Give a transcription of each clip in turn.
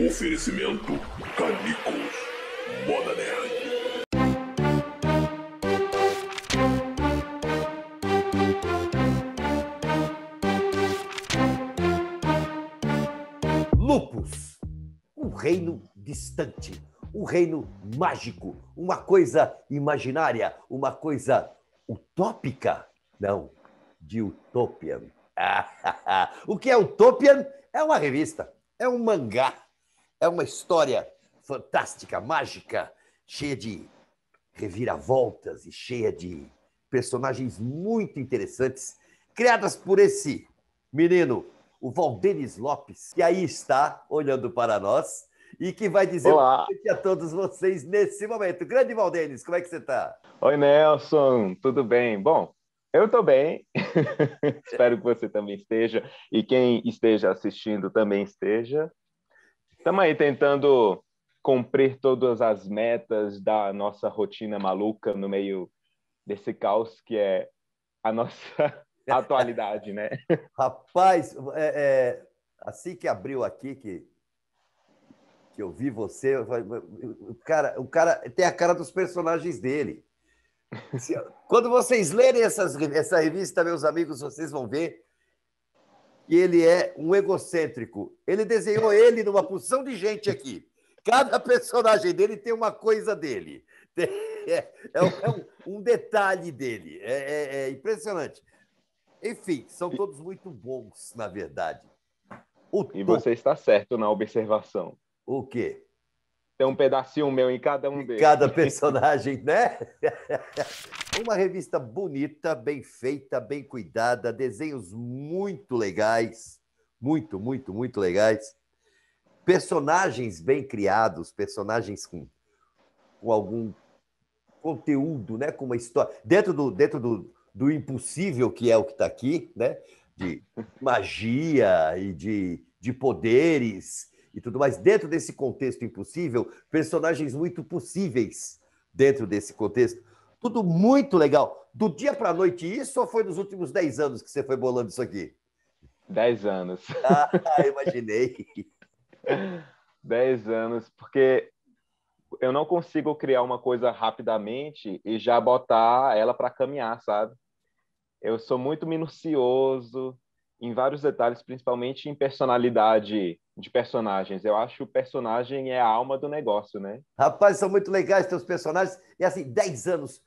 Oferecimento Canicos. Moda Nerd. Lupus, um reino distante, um reino mágico, uma coisa imaginária, uma coisa utópica. Não, de Utopian. o que é Utopian? É uma revista, é um mangá é uma história fantástica, mágica, cheia de reviravoltas e cheia de personagens muito interessantes, criadas por esse menino, o Valdenis Lopes, que aí está olhando para nós e que vai dizer Olá. a todos vocês nesse momento. Grande Valdenis, como é que você está? Oi, Nelson, tudo bem? Bom, eu estou bem, espero que você também esteja e quem esteja assistindo também esteja. Estamos aí tentando cumprir todas as metas da nossa rotina maluca no meio desse caos que é a nossa atualidade, né? Rapaz, é, é, assim que abriu aqui, que, que eu vi você, eu o cara, o cara tem a cara dos personagens dele. Quando vocês lerem essas, essa revista, meus amigos, vocês vão ver e ele é um egocêntrico. Ele desenhou ele numa porção de gente aqui. Cada personagem dele tem uma coisa dele. É, é, é, um, um, detalhe dele. É, é, é, impressionante. Enfim, são todos muito bons, na verdade. O e você está certo na observação. O quê? tem um pedacinho meu em cada um deles. Cada personagem, né? Uma revista bonita, bem feita, bem cuidada, desenhos muito legais, muito, muito, muito legais. Personagens bem criados, personagens com, com algum conteúdo, né? Com uma história. Dentro do, dentro do, do impossível que é o que está aqui, né? De magia e de, de poderes e tudo mais, dentro desse contexto impossível, personagens muito possíveis dentro desse contexto. Tudo muito legal. Do dia para a noite isso ou foi nos últimos 10 anos que você foi bolando isso aqui? 10 anos. Ah, imaginei. 10 anos, porque eu não consigo criar uma coisa rapidamente e já botar ela para caminhar, sabe? Eu sou muito minucioso, em vários detalhes, principalmente em personalidade de personagens. Eu acho que o personagem é a alma do negócio, né? Rapaz, são muito legais teus personagens. E assim, 10 anos,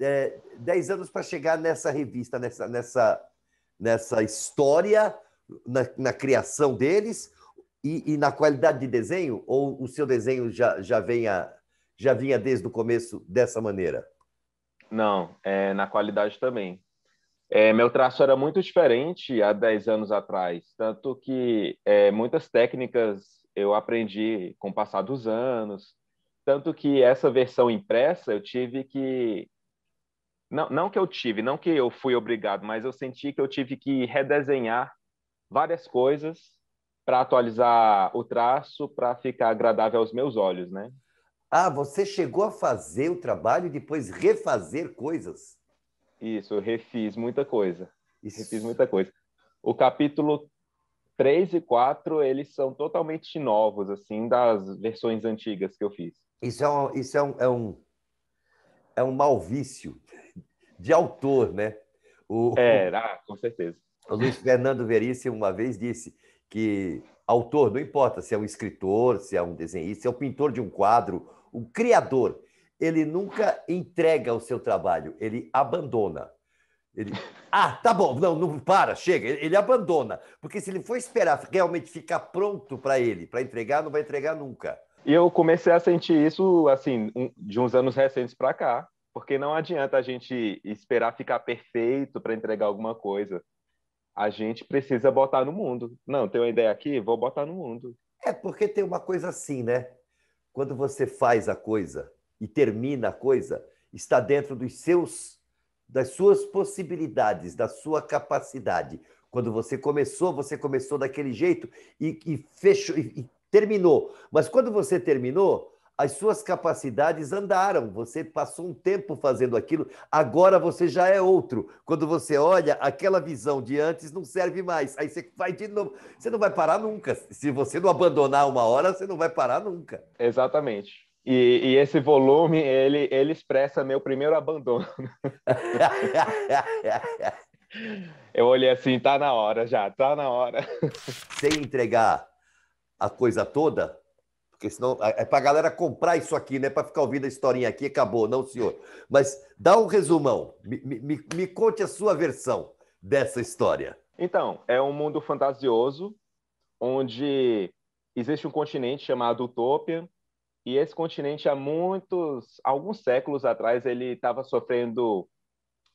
é, 10 anos para chegar nessa revista, nessa, nessa, nessa história, na, na criação deles e, e, na qualidade de desenho? Ou o seu desenho já, já, venha, já vinha desde o começo dessa maneira? Não, é, na qualidade também. É, meu traço era muito diferente há 10 anos atrás, tanto que é, muitas técnicas eu aprendi com o passar dos anos, tanto que essa versão impressa eu tive que não, não que eu tive, não que eu fui obrigado, mas eu senti que eu tive que redesenhar várias coisas para atualizar o traço para ficar agradável aos meus olhos, né? Ah, você chegou a fazer o trabalho e depois refazer coisas? Isso, eu refiz muita coisa. Isso. Refiz muita coisa. O capítulo 3 e 4, eles são totalmente novos, assim, das versões antigas que eu fiz. Isso é um, isso é um, é um, é um mau vício de autor, né? O, Era, ah, com certeza. O Luiz Fernando Veríssimo uma vez disse que autor, não importa se é um escritor, se é um desenhista, se é um pintor de um quadro, um criador, ele nunca entrega o seu trabalho, ele abandona. Ele, ah, tá bom, não, não para, chega, ele, ele abandona. Porque se ele for esperar realmente ficar pronto para ele, para entregar, não vai entregar nunca. E eu comecei a sentir isso, assim, de uns anos recentes para cá, porque não adianta a gente esperar ficar perfeito para entregar alguma coisa. A gente precisa botar no mundo. Não, tem uma ideia aqui, vou botar no mundo. É porque tem uma coisa assim, né? Quando você faz a coisa, e termina a coisa, está dentro dos seus das suas possibilidades, da sua capacidade. Quando você começou, você começou daquele jeito e, e fechou e, e terminou. Mas quando você terminou, as suas capacidades andaram, você passou um tempo fazendo aquilo, agora você já é outro. Quando você olha, aquela visão de antes não serve mais. Aí você vai de novo. Você não vai parar nunca. Se você não abandonar uma hora, você não vai parar nunca. Exatamente. E, e, esse volume, ele, ele expressa meu primeiro abandono. Eu olhei assim, tá na hora já, tá na hora. Sem entregar a coisa toda, porque senão é, é pra galera comprar isso aqui, né? Para ficar ouvindo a historinha aqui, acabou, não, senhor. Mas dá um resumão, me, me, me conte a sua versão dessa história. Então, é um mundo fantasioso, onde existe um continente chamado Utopia, e esse continente, há muitos, alguns séculos atrás, ele estava sofrendo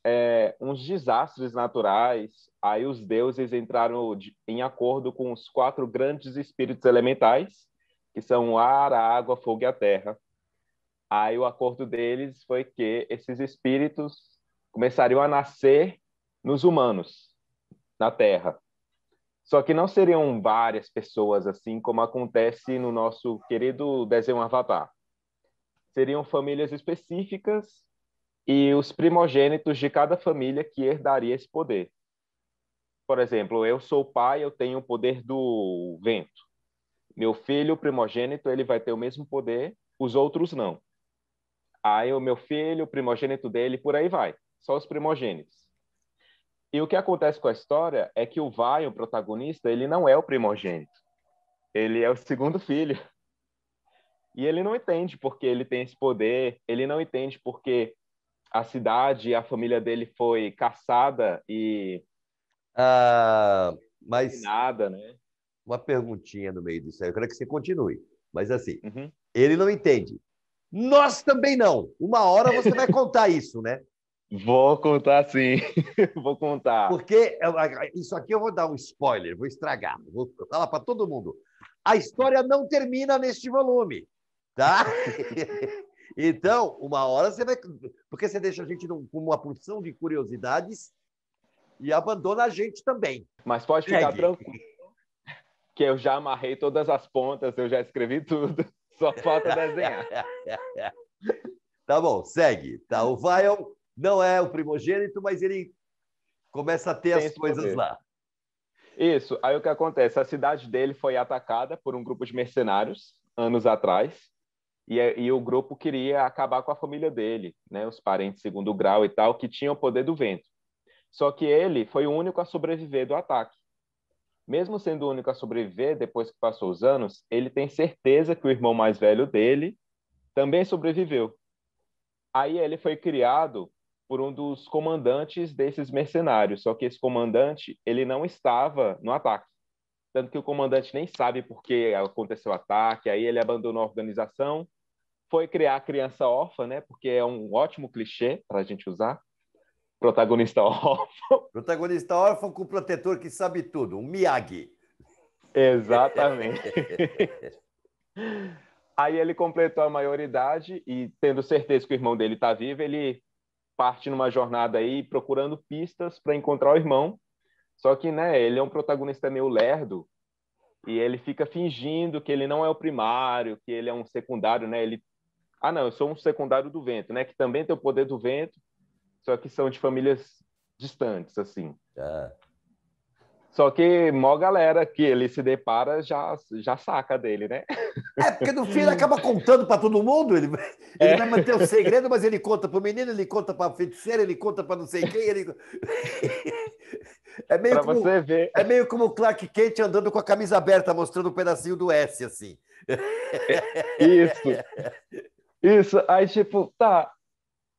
é, uns desastres naturais. Aí os deuses entraram em acordo com os quatro grandes espíritos elementais, que são o ar, a água, fogo e a terra. Aí o acordo deles foi que esses espíritos começariam a nascer nos humanos, na Terra. Só que não seriam várias pessoas assim como acontece no nosso querido desenho Avatar. Seriam famílias específicas e os primogênitos de cada família que herdaria esse poder. Por exemplo, eu sou pai, eu tenho o poder do vento. Meu filho primogênito, ele vai ter o mesmo poder, os outros não. Aí o meu filho, o primogênito dele, por aí vai. Só os primogênitos. E o que acontece com a história é que o Vai, o protagonista, ele não é o primogênito. Ele é o segundo filho. E ele não entende porque ele tem esse poder, ele não entende porque a cidade e a família dele foi caçada e. Ah, mas. Nada, né? Uma perguntinha no meio disso aí, eu quero que você continue. Mas assim, uhum. ele não entende. Nós também não. Uma hora você vai contar isso, né? Vou contar sim, vou contar. Porque isso aqui eu vou dar um spoiler, vou estragar, vou falar para todo mundo. A história não termina neste volume, tá? então, uma hora você vai. Porque você deixa a gente com uma porção de curiosidades e abandona a gente também. Mas pode ficar Segue. tranquilo, que eu já amarrei todas as pontas, eu já escrevi tudo, só falta desenhar. tá bom, segue. Tá, o Vion não é o primogênito, mas ele começa a ter Tem as coisas poder. lá. Isso. Aí o que acontece? A cidade dele foi atacada por um grupo de mercenários anos atrás. E, é, e, o grupo queria acabar com a família dele, né, os parentes segundo grau e tal, que tinham o poder do vento. Só que ele foi o único a sobreviver do ataque. Mesmo sendo o único a sobreviver depois que passou os anos, ele tem certeza que o irmão mais velho dele também sobreviveu. Aí ele foi criado por um dos comandantes desses mercenários. Só que esse comandante, ele não estava no ataque. Tanto que o comandante nem sabe por que aconteceu o ataque, aí ele abandonou a organização, foi criar a criança órfã, né? Porque é um ótimo clichê para a gente usar. Protagonista órfão. Protagonista órfão com protetor que sabe tudo, um Miyagi. Exatamente. Aí ele completou a maioridade e, tendo certeza que o irmão dele está vivo, ele parte numa jornada aí procurando pistas para encontrar o irmão. Só que, né, ele é um protagonista meio lerdo e ele fica fingindo que ele não é o primário, que ele é um secundário, né? Ele Ah, não, eu sou um secundário do vento, né, que também tem o poder do vento, só que são de famílias distantes assim. É. Só que mó galera que ele se depara já, já saca dele, né? É, porque no fim ele acaba contando para todo mundo, ele, é. ele é. vai manter o segredo, mas ele conta para o menino, ele conta para a feiticeira, ele conta para não sei quem, ele... É meio, pra como, você ver. é meio como o Clark Kent andando com a camisa aberta, mostrando um pedacinho do S, assim. É, isso. Isso. Aí, tipo, tá,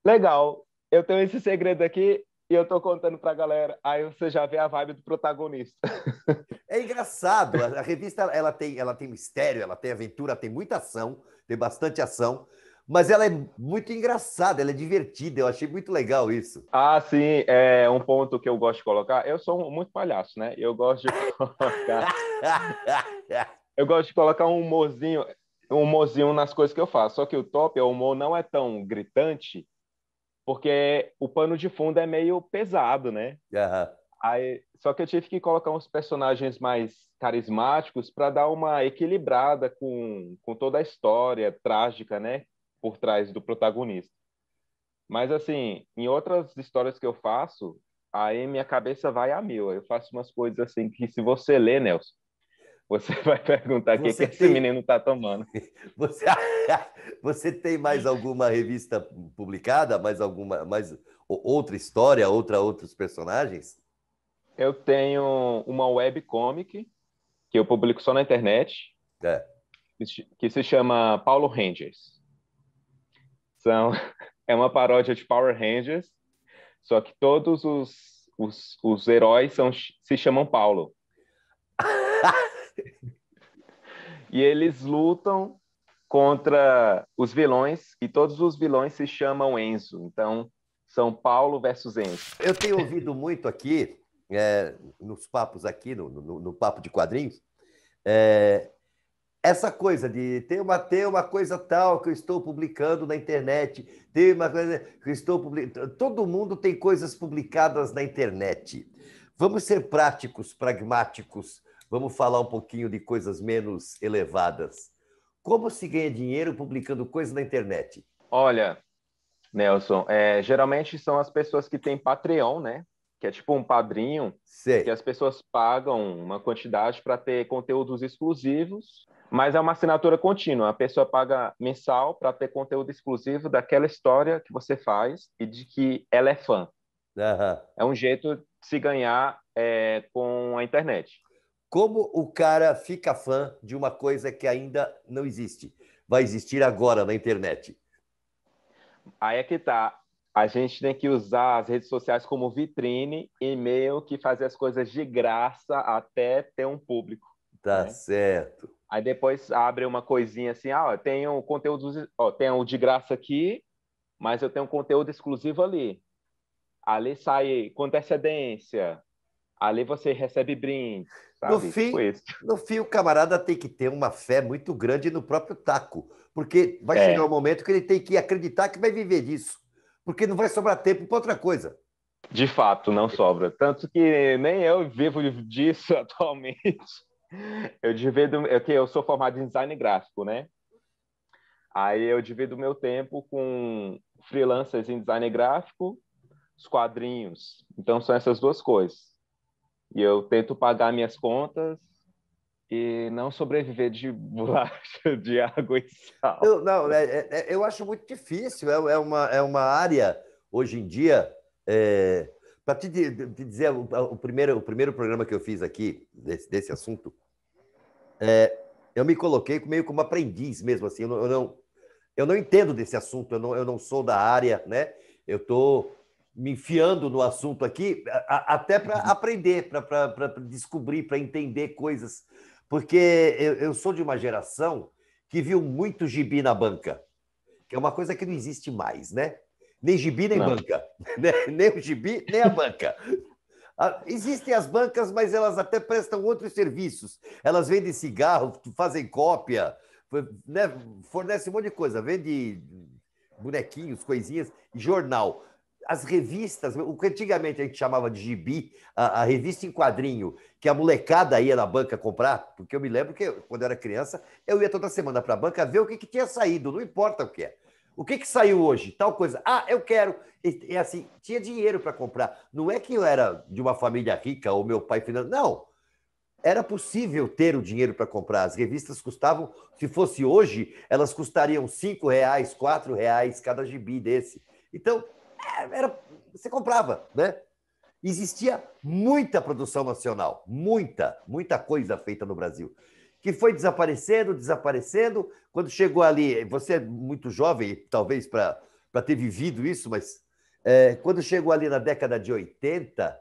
legal, eu tenho esse segredo aqui, e eu tô contando pra galera, aí você já vê a vibe do protagonista. É engraçado, a revista ela tem, ela tem mistério, ela tem aventura, tem muita ação, tem bastante ação, mas ela é muito engraçada, ela é divertida, eu achei muito legal isso. Ah, sim, é um ponto que eu gosto de colocar. Eu sou muito palhaço, né? Eu gosto de colocar. eu gosto de colocar um humorzinho, um humorzinho nas coisas que eu faço. Só que o top, o humor não é tão gritante, porque o pano de fundo é meio pesado, né? Uhum. Aí, só que eu tive que colocar uns personagens mais carismáticos para dar uma equilibrada com, com toda a história trágica, né? Por trás do protagonista. Mas, assim, em outras histórias que eu faço, aí minha cabeça vai a mil. Eu faço umas coisas assim que, se você ler, Nelson, você vai perguntar o que, tem... que esse menino está tomando. Você... você tem mais alguma revista publicada? Mais alguma, mais outra história, outra outros personagens? Eu tenho uma webcomic que eu publico só na internet, é. que se chama Paulo Rangers. São, é uma paródia de Power Rangers, só que todos os, os, os heróis são, se chamam Paulo e eles lutam contra os vilões, e todos os vilões se chamam Enzo. Então, São Paulo versus Enzo. Eu tenho ouvido muito aqui, é, nos papos aqui, no, no, no papo de quadrinhos, é, essa coisa de ter uma, ter uma coisa tal que eu estou publicando na internet, tem uma coisa que eu estou publicando. Todo mundo tem coisas publicadas na internet. Vamos ser práticos, pragmáticos Vamos falar um pouquinho de coisas menos elevadas. Como se ganha dinheiro publicando coisas na internet? Olha, Nelson, é, geralmente são as pessoas que têm Patreon, né? Que é tipo um padrinho, Sei. que as pessoas pagam uma quantidade para ter conteúdos exclusivos, mas é uma assinatura contínua. A pessoa paga mensal para ter conteúdo exclusivo daquela história que você faz e de que ela é fã. Uhum. É um jeito de se ganhar é, com a internet. Como o cara fica fã de uma coisa que ainda não existe? Vai existir agora na internet. Aí é que tá. A gente tem que usar as redes sociais como vitrine e meio que fazer as coisas de graça até ter um público. Tá né? certo. Aí depois abre uma coisinha assim, ah, tem um conteúdo, ó, tem de graça aqui, mas eu tenho um conteúdo exclusivo ali. Ali sai com antecedência, ali você recebe brinde. No, tipo fim, no fim, o camarada tem que ter uma fé muito grande no próprio taco, porque vai é. chegar um momento que ele tem que acreditar que vai viver disso, porque não vai sobrar tempo para outra coisa. De fato, não sobra. Tanto que nem eu vivo disso atualmente. Eu divido, é eu, eu sou formado em design gráfico, né? Aí eu divido meu tempo com freelancers em design gráfico, os quadrinhos. Então são essas duas coisas. E eu tento pagar minhas contas e não sobreviver de bolacha, de água e sal. Eu, não, é, é, é, eu acho muito difícil. É, é, uma, é uma área, hoje em dia. É, Para te, te, dizer, o, o, primeiro, o primeiro programa que eu fiz aqui, desse, desse assunto, é, eu me coloquei meio como aprendiz mesmo. assim. Eu não, eu não, eu não entendo desse assunto, eu não, eu não sou da área, né? Eu estou me enfiando no assunto aqui, a, a, até para uhum. aprender, para descobrir, para entender coisas. Porque eu, eu, sou de uma geração que viu muito gibi na banca, que é uma coisa que não existe mais, né? Nem gibi, nem não. banca. Né? nem o gibi, nem a banca. Ah, existem as bancas, mas elas até prestam outros serviços. Elas vendem cigarro, fazem cópia, né? fornecem um monte de coisa, vende bonequinhos, coisinhas, jornal as revistas, o que antigamente a gente chamava de gibi, a, a, revista em quadrinho, que a molecada ia na banca comprar, porque eu me lembro que quando eu era criança, eu ia toda semana para a banca ver o que, que tinha saído, não importa o que é. O que, que saiu hoje? Tal coisa. Ah, eu quero. É assim, tinha dinheiro para comprar. Não é que eu era de uma família rica ou meu pai financeiro. Não. Era possível ter o dinheiro para comprar. As revistas custavam, se fosse hoje, elas custariam cinco reais, quatro reais cada gibi desse. Então, é, era, você comprava, né? Existia muita produção nacional, muita, muita coisa feita no Brasil, que foi desaparecendo, desaparecendo. Quando chegou ali, você é muito jovem, talvez para ter vivido isso, mas é, quando chegou ali na década de 80,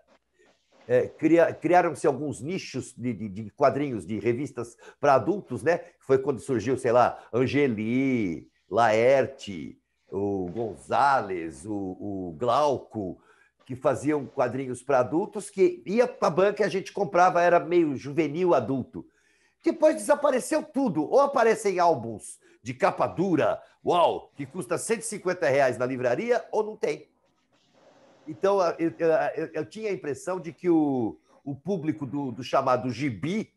é, cria, criaram-se alguns nichos de, de, de quadrinhos, de revistas para adultos, né? Foi quando surgiu, sei lá, Angeli, Laerte, o Gonzales, o, o Glauco, que faziam quadrinhos para adultos, que ia para a banca e a gente comprava, era meio juvenil adulto. Depois desapareceu tudo. Ou aparecem álbuns de capa dura, uau, que custa 150 reais na livraria, ou não tem. Então, eu, eu, eu tinha a impressão de que o, o público do, do, chamado gibi,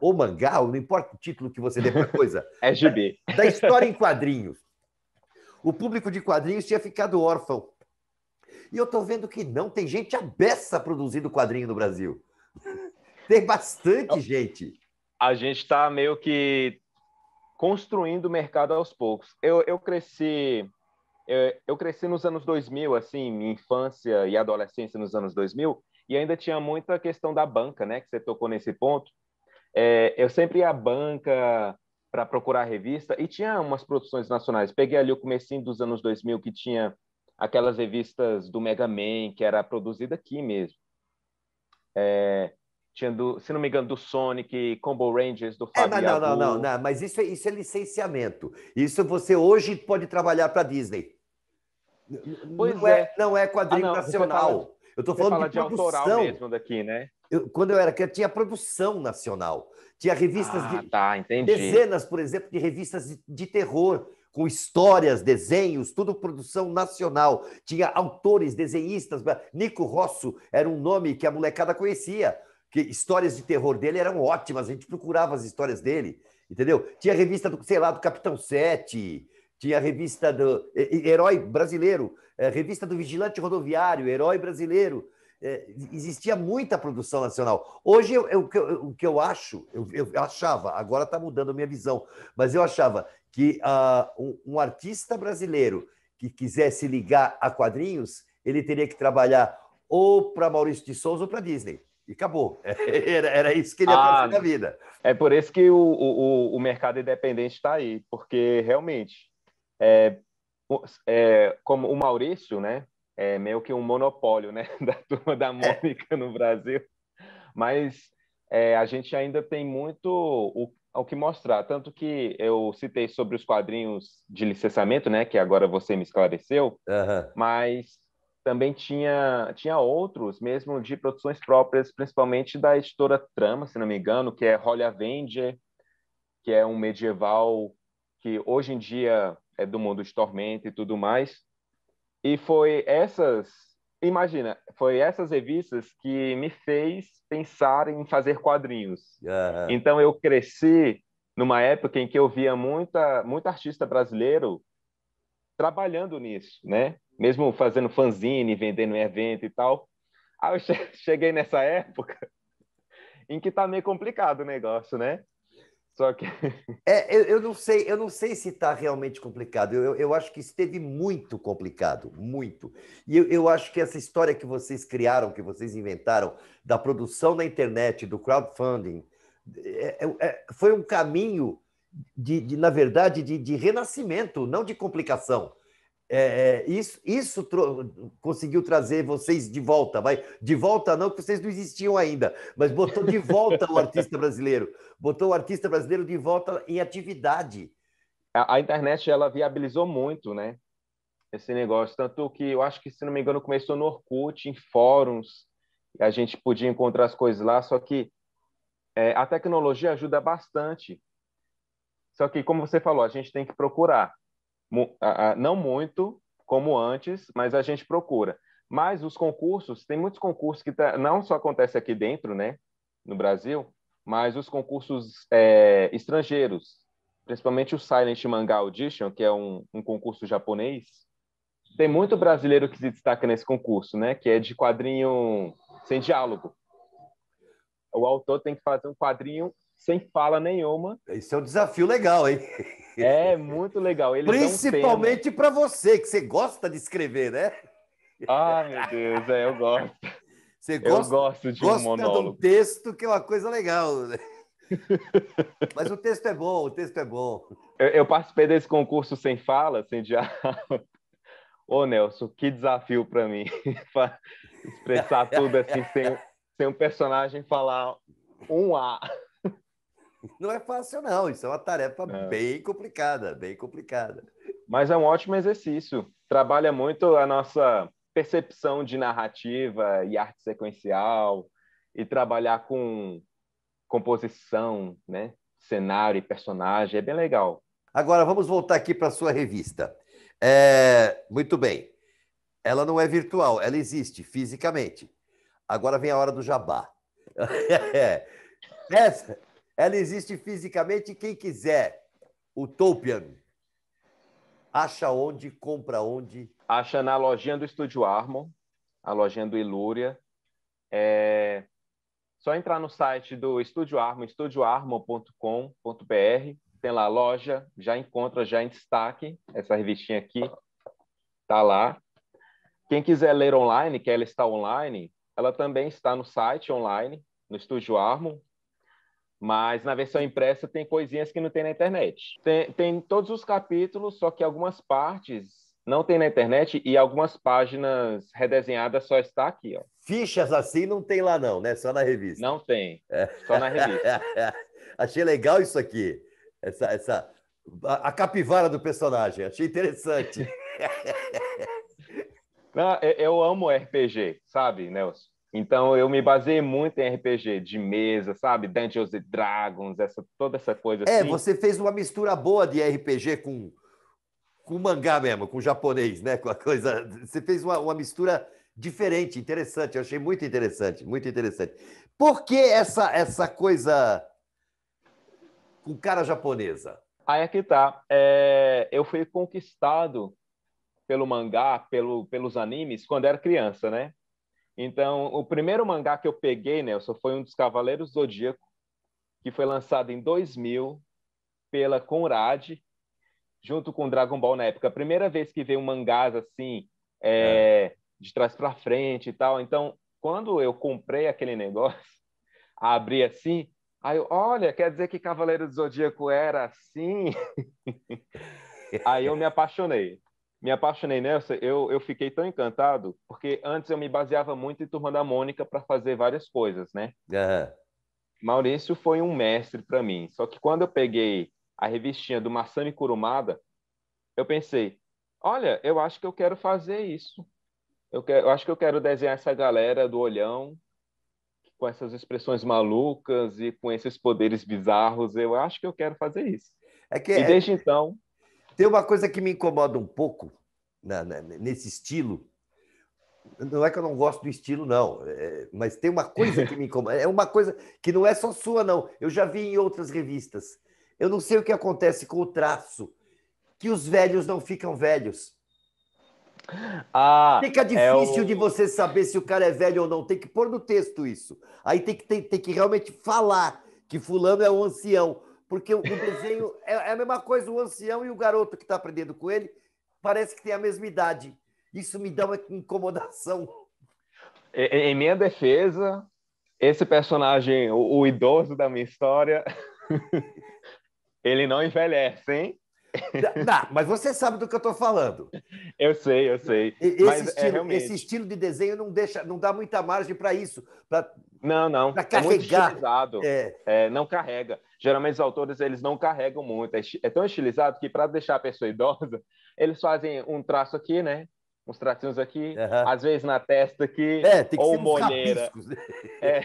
ou mangá, ou não importa o título que você dê para coisa. é gibi. Da, da história em quadrinhos o público de quadrinhos tinha ficado órfão. E eu estou vendo que não, tem gente abessa produzindo quadrinho no Brasil. Tem bastante eu, gente. A gente está meio que construindo o mercado aos poucos. Eu, eu cresci é, eu, cresci nos anos 2000, assim, minha infância e adolescência nos anos 2000, e ainda tinha muita questão da banca, né, que você tocou nesse ponto. É, eu sempre ia à banca, para procurar a revista e tinha umas produções nacionais. Peguei ali o comecinho dos anos 2000 que tinha aquelas revistas do Mega Man, que era produzida aqui mesmo. É, tinha, do, se não me engano, do Sonic, Combo Rangers, do Fabiano. é, não, não, não, não, mas isso é, isso é licenciamento. Isso você hoje pode trabalhar para a Disney. Pois não é. é. Não é quadrinho ah, não, nacional. Eu estou falando fala de, de produção. mesmo daqui, né? Eu, quando eu era criança, tinha produção nacional. Tinha revistas ah, de. Tá, entendi. Dezenas, por exemplo, de revistas de, de terror com histórias, desenhos, tudo produção nacional. Tinha autores, desenhistas. Nico Rosso era um nome que a molecada conhecia, que histórias de terror dele eram ótimas, a gente procurava as histórias dele, entendeu? Tinha revista do, sei lá, do Capitão Sete, tinha a revista do Herói Brasileiro, é, revista do Vigilante Rodoviário, Herói Brasileiro. É, existia muita produção nacional. Hoje, eu, eu, o que eu acho, eu, eu achava, agora está mudando a minha visão, mas eu achava que uh, um, um artista brasileiro que quisesse ligar a quadrinhos, ele teria que trabalhar ou para Maurício de Souza ou para Disney. E acabou. Era, era isso que ele ia ah, fazer na vida. É por isso que o, o, o mercado independente está aí, porque realmente é, é, como o Maurício, né? É meio que um monopólio, né? Da turma da é. Mônica no Brasil. Mas é, a gente ainda tem muito o, o que mostrar. Tanto que eu citei sobre os quadrinhos de licenciamento, né? Que agora você me esclareceu. Uhum. Mas também tinha, tinha outros, mesmo de produções próprias, principalmente da editora Trama, se não me engano, que é Holly Avenger, que é um medieval que hoje em dia é, do mundo de Tormenta e tudo mais. E foi essas, imagina, foi essas revistas que me fez pensar em fazer quadrinhos. Ah. Então eu cresci numa época em que eu via muita, muito artista brasileiro trabalhando nisso, né? Mesmo fazendo fanzine, vendendo evento e tal. Aí eu cheguei nessa época em que tá meio complicado o negócio, né? Só que. É, eu, eu não sei, eu não sei se está realmente complicado. Eu, eu acho que esteve muito complicado, muito. E eu, eu acho que essa história que vocês criaram, que vocês inventaram, da produção na internet, do crowdfunding, é, é, é foi um caminho de, de, na verdade, de, de renascimento, não de complicação. É, é, isso isso tro conseguiu trazer vocês de volta, vai de volta não, que vocês não existiam ainda, mas botou de volta o artista brasileiro, botou o artista brasileiro de volta em atividade. A, a, internet ela viabilizou muito, né? Esse negócio, tanto que eu acho que se não me engano começou no Orkut, em fóruns, a gente podia encontrar as coisas lá, só que é, a tecnologia ajuda bastante. Só que como você falou, a gente tem que procurar não muito como antes, mas a gente procura. Mas os concursos, tem muitos concursos que tá, não só acontece aqui dentro, né, no Brasil, mas os concursos é, estrangeiros, principalmente o Silent Manga Audition, que é um, um, concurso japonês, tem muito brasileiro que se destaca nesse concurso, né, que é de quadrinho sem diálogo. O autor tem que fazer um quadrinho sem fala nenhuma. Isso é um desafio legal, hein? É, muito legal. Eles Principalmente para você, que você gosta de escrever, né? Ah, meu Deus, é, eu gosto. Você gosta, eu gosto de um monólogo. de um texto que é uma coisa legal. Né? Mas o texto é bom, o texto é bom. Eu, eu participei desse concurso sem fala, sem diálogo. Ô, Nelson, que desafio para mim. Expressar tudo assim, sem, sem um personagem falar um A. Não é fácil, não. Isso é uma tarefa é. bem complicada, bem complicada. Mas é um ótimo exercício. Trabalha muito a nossa percepção de narrativa e arte sequencial e trabalhar com composição, né? cenário e personagem. É bem legal. Agora, vamos voltar aqui para a sua revista. É... Muito bem. Ela não é virtual, ela existe fisicamente. Agora vem a hora do jabá. É. Essa, ela existe fisicamente quem quiser. Utopian. Acha onde, compra onde. Acha na lojinha do Estúdio Armon, a lojinha do Ilúria. É só entrar no site do Estúdio Armon, estudioarmon.com.br. Tem lá a loja, já encontra, já em destaque, essa revistinha aqui. Está lá. Quem quiser ler online, que ela está online, ela também está no site online, no Estúdio Armon, mas na versão impressa tem coisinhas que não tem na internet. Tem, tem todos os capítulos, só que algumas partes não tem na internet e algumas páginas redesenhadas só está aqui, ó. Fichas assim não tem lá não, né? Só na revista. Não tem. É. Só na revista. Achei legal isso aqui. Essa, essa a, a capivara do personagem. Achei interessante. não, eu amo RPG, sabe, Nelson? Então eu me baseei muito em RPG de mesa, sabe? Dungeons and Dragons, essa, toda essa coisa é, assim. É, você fez uma mistura boa de RPG com, com mangá mesmo, com japonês, né? Com a coisa. Você fez uma, uma mistura diferente, interessante. Eu achei muito interessante, muito interessante. Por que essa, essa coisa com cara japonesa? Aí é que tá. É, eu fui conquistado pelo mangá, pelo, pelos animes, quando era criança, né? Então, o primeiro mangá que eu peguei, Nelson, foi um dos Cavaleiros do Zodíaco, que foi lançado em 2000 pela Conrad, junto com Dragon Ball na época. A primeira vez que veio um mangás assim, é, é. de trás para frente e tal. Então, quando eu comprei aquele negócio, abri assim, aí eu, olha, quer dizer que Cavaleiro do Zodíaco era assim? aí eu me apaixonei me apaixonei nessa, eu, eu fiquei tão encantado, porque antes eu me baseava muito em Turma da Mônica para fazer várias coisas, né? Uhum. Maurício foi um mestre para mim. Só que quando eu peguei a revistinha do Massami Kurumada, eu pensei, olha, eu acho que eu quero fazer isso. Eu, quero, eu acho que eu quero desenhar essa galera do olhão com essas expressões malucas e com esses poderes bizarros. Eu acho que eu quero fazer isso. É que, e é desde é... então tem uma coisa que me incomoda um pouco na, na, nesse estilo. Não é que eu não gosto do estilo, não, é, mas tem uma coisa que me incomoda. É uma coisa que não é só sua, não. Eu já vi em outras revistas. Eu não sei o que acontece com o traço, que os velhos não ficam velhos. Ah, Fica difícil é o... de você saber se o cara é velho ou não. Tem que pôr no texto isso. Aí tem que, tem, tem que realmente falar que fulano é um ancião. Porque o desenho é, é a mesma coisa, o ancião e o garoto que está aprendendo com ele parece que tem a mesma idade. Isso me dá uma incomodação. Em minha defesa, esse personagem, o, o idoso da minha história, ele não envelhece, hein? Não, mas você sabe do que eu estou falando. Eu sei, eu sei. Esse é estilo, é realmente... esse, estilo, de desenho não deixa, não dá muita margem para isso. Pra, não, não. Para é carregar. É. É, não carrega. Geralmente os autores eles não carregam muito, é, é tão estilizado que para deixar a pessoa idosa, eles fazem um traço aqui, né? Uns tracinhos aqui, uhum. às vezes na testa aqui, é, ou uma né? É.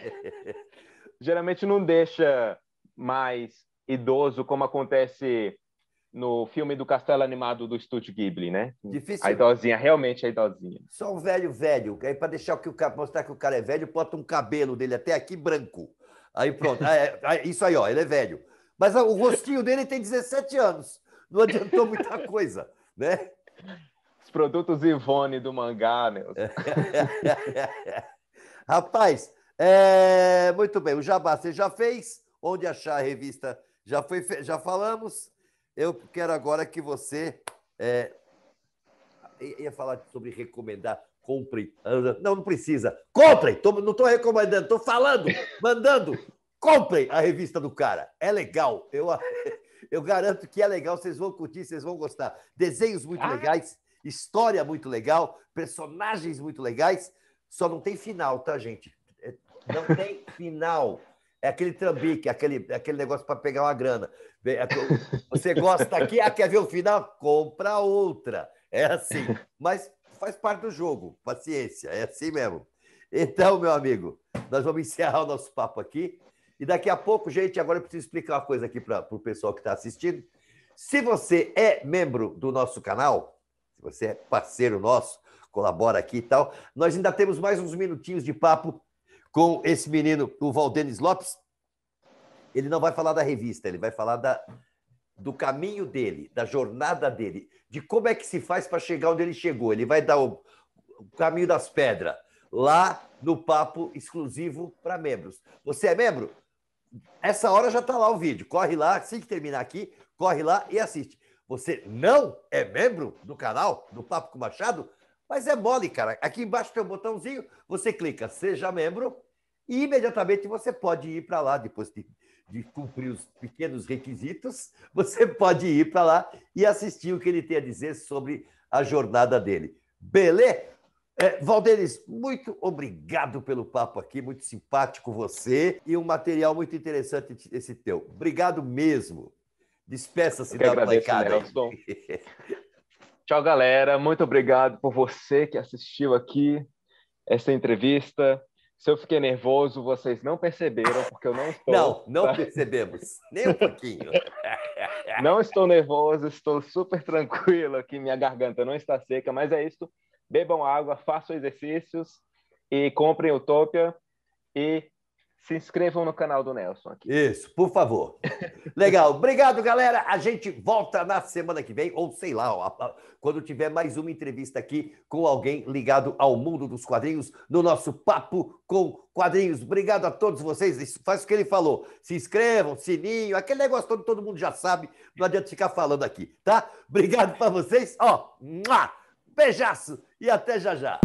Geralmente não deixa mais idoso como acontece no filme do Castelo Animado do Estúdio Ghibli, né? Difícil. A idosinha, realmente a idosinha. Só um velho velho, aí para deixar que o cara, mostrar que o cara é velho, bota um cabelo dele até aqui branco. Aí pronto, é, é, é, isso aí, ó, ele é velho. Mas o rostinho dele tem 17 anos, não adiantou muita coisa, né? Os produtos Ivone do mangá, né? Rapaz, é, muito bem, o Jabá você já fez, onde achar a revista já, foi, já falamos. Eu quero agora que você. É... ia falar sobre recomendar, compre. Não, não precisa. Comprem! Tô, não estou recomendando, estou falando, mandando. Comprem a revista do cara. É legal. Eu, eu garanto que é legal. Vocês vão curtir, vocês vão gostar. Desenhos muito ah. legais, história muito legal, personagens muito legais. Só não tem final, tá, gente? É, não tem final. É aquele trambique, aquele, aquele negócio para pegar uma grana. É você gosta aqui, ah, quer ver o final? Compra outra. É assim. Mas faz parte do jogo. Paciência, é assim mesmo. Então, meu amigo, nós vamos encerrar o nosso papo aqui. E daqui a pouco, gente, agora eu preciso explicar uma coisa aqui para o pessoal que está assistindo. Se você é membro do nosso canal, se você é parceiro nosso, colabora aqui e tal, nós ainda temos mais uns minutinhos de papo com esse menino, o Valdenis Lopes. Ele não vai falar da revista, ele vai falar da, do caminho dele, da jornada dele, de como é que se faz para chegar onde ele chegou. Ele vai dar o, o caminho das pedras lá no papo exclusivo para membros. Você é membro? Essa hora já está lá o vídeo. Corre lá, assim que terminar aqui, corre lá e assiste. Você não é membro do canal do Papo com Machado? Mas é mole, cara. Aqui embaixo tem um botãozinho, você clica seja membro e imediatamente você pode ir para lá depois de de cumprir os pequenos requisitos, você pode ir para lá e assistir o que ele tem a dizer sobre a jornada dele. Bele, É, muito obrigado pelo papo aqui, muito simpático você e um material muito interessante esse teu. Obrigado mesmo. Despeça-se da bancada. Né, Tchau, galera. Muito obrigado por você que assistiu aqui essa entrevista. Se eu fiquei nervoso, vocês não perceberam, porque eu não estou. Não, não percebemos, nem um pouquinho. não estou nervoso, estou super tranquilo aqui, minha garganta não está seca, mas é isso. Bebam água, façam exercícios e comprem Utopia. E se inscrevam no canal do Nelson aqui. Isso, por favor. Legal. Obrigado, galera. A gente volta na semana que vem, ou sei lá, quando tiver mais uma entrevista aqui com alguém ligado ao mundo dos quadrinhos, no nosso Papo com Quadrinhos. Obrigado a todos vocês. Isso faz o que ele falou. Se inscrevam, sininho, aquele negócio todo, todo mundo já sabe. Não adianta ficar falando aqui, tá? Obrigado para vocês. Ó, beijaço e até já já.